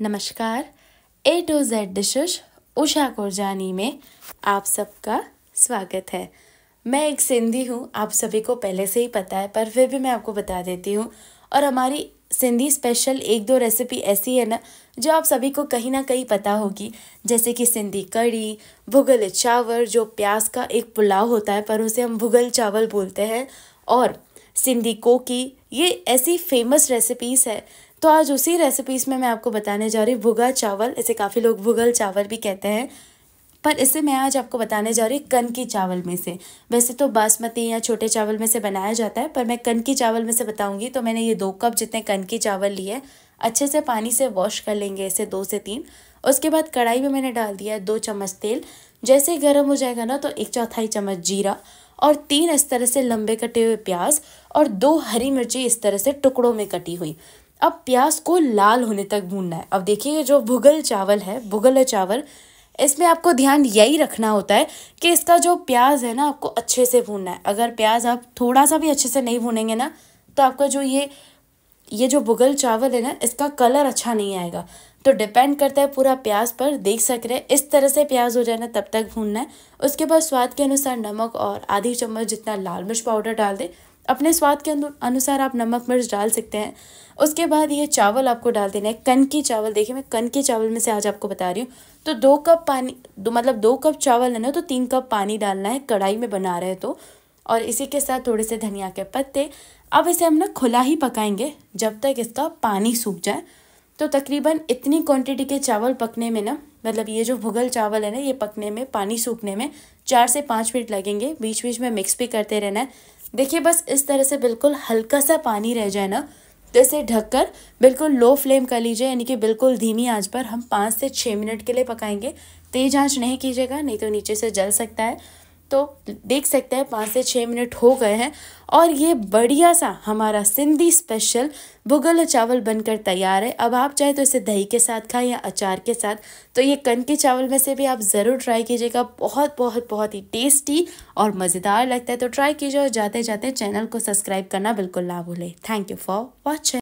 नमस्कार A to Z dishes Usha Kurjani में आप सबका स्वागत है मैं एक सिंधी हूँ आप सभी को पहले से ही पता है पर फिर भी मैं आपको बता देती हूँ और हमारी सिंधी स्पेशल एक दो रेसिपी ऐसी है ना जो आप सभी को कहीं ना कहीं पता होगी जैसे कि सिंधी कड़ी भुगल चावल जो प्याज का एक पुलाव होता है पर उसे हम भुगल चावल बोलते हैं और सिंधी कोकी ये ऐसी फेमस रेसिपीज़ है तो आज उसी रेसिपीज़ में मैं आपको बताने जा रही हूँ भुगा चावल इसे काफ़ी लोग भुगल चावल भी कहते हैं पर इसे मैं आज आपको बताने जा रही हूँ कनकी चावल में से वैसे तो बासमती या छोटे चावल में से बनाया जाता है पर मैं कनकी चावल में से बताऊँगी तो मैंने ये दो कप जितने कनकी चावल लिए अच्छे से पानी से वॉश कर लेंगे इसे दो से तीन उसके बाद कढ़ाई में मैंने डाल दिया है दो चम्मच तेल जैसे ही गर्म हो जाएगा ना तो एक चौथाई चम्मच जीरा और तीन इस तरह से लंबे कटे हुए प्याज और दो हरी मिर्ची इस तरह से टुकड़ों में कटी हुई अब प्याज को लाल होने तक भूनना है अब देखिए जो भुगल चावल है भुगल चावल इसमें आपको ध्यान यही रखना होता है कि इसका जो प्याज है ना आपको अच्छे से भूनना है अगर प्याज आप थोड़ा सा भी अच्छे से नहीं भूनेंगे ना तो आपका जो ये ये जो भुगल चावल है ना इसका कलर अच्छा नहीं आएगा तो डिपेंड करता है पूरा प्याज पर देख सक रहे हैं इस तरह से प्याज हो जाए ना तब तक भूनना है उसके बाद स्वाद के अनुसार नमक और आधी चम्मच जितना लाल मिर्च पाउडर डाल दें अपने स्वाद के अनुसार आप नमक मिर्च डाल सकते हैं उसके बाद ये चावल आपको डाल देना है कन के चावल देखिए मैं कन के चावल में से आज आपको बता रही हूँ तो दो कप पानी दो मतलब दो कप चावल है तो तीन कप पानी डालना है कढ़ाई में बना रहे तो और इसी के साथ थोड़े से धनिया के पत्ते अब इसे हम ना खुला ही पकाएंगे जब तक इसका पानी सूख जाए तो तकरीबन इतनी क्वांटिटी के चावल पकने में ना मतलब ये जो भुगल चावल है ना ये पकने में पानी सूखने में चार से पाँच मिनट लगेंगे बीच बीच में मिक्स भी करते रहना है देखिए बस इस तरह से बिल्कुल हल्का सा पानी रह जाए ना तो इसे ढककर बिल्कुल लो फ्लेम कर लीजिए यानी कि बिल्कुल धीमी आंच पर हम पाँच से छः मिनट के लिए पकाएंगे तेज़ आंच नहीं कीजिएगा नहीं तो नीचे से जल सकता है तो देख सकते हैं पाँच से छः मिनट हो गए हैं और ये बढ़िया सा हमारा सिंधी स्पेशल भुगल चावल बनकर तैयार है अब आप चाहे तो इसे दही के साथ खाएं या अचार के साथ तो ये कन के चावल में से भी आप ज़रूर ट्राई कीजिएगा बहुत बहुत बहुत ही टेस्टी और मज़ेदार लगता है तो ट्राई कीजिए और जाते जाते चैनल को सब्सक्राइब करना बिल्कुल ना भूलें थैंक यू फॉर वॉचिंग